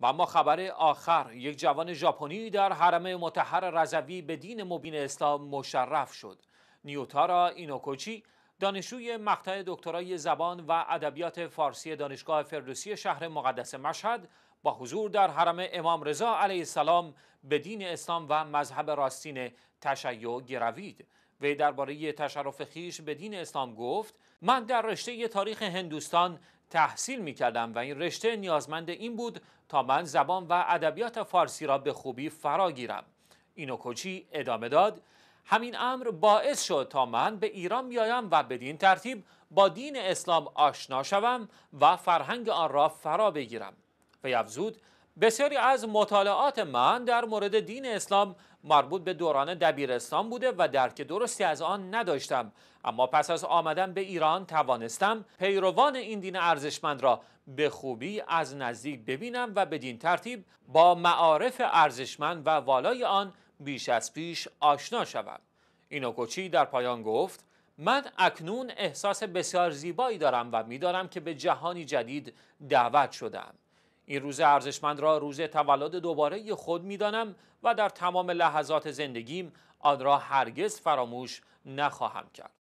و اما خبر آخر یک جوان ژاپنی در حرم متحر رضوی به دین مبین اسلام مشرف شد نیوتارا اینوکوچی دانشجوی مقطع دکترای زبان و ادبیات فارسی دانشگاه فردوسی شهر مقدس مشهد با حضور در حرم امام رضا علیه السلام به دین اسلام و مذهب راستین تشیع گروید وی درباره تشرف خیش به دین اسلام گفت من در رشته تاریخ هندوستان تحصیل می کردم و این رشته نیازمند این بود تا من زبان و ادبیات فارسی را به خوبی فرا گیرم کوچی ادامه داد همین امر باعث شد تا من به ایران بیایم و بدین ترتیب با دین اسلام آشنا شوم و فرهنگ آن را فرا بگیرم و افزود بسیاری از مطالعات من در مورد دین اسلام مربوط به دوران دبیرستان بوده و درک درستی از آن نداشتم اما پس از آمدن به ایران توانستم پیروان این دین ارزشمند را به خوبی از نزدیک ببینم و بدین ترتیب با معارف ارزشمند و والای آن بیش از پیش آشنا شوم اینوکوچی در پایان گفت من اکنون احساس بسیار زیبایی دارم و میدانم که به جهانی جدید دعوت شدم این روز ارزشمند را روز تولد دوباره خود میدانم و در تمام لحظات زندگیم آن را هرگز فراموش نخواهم کرد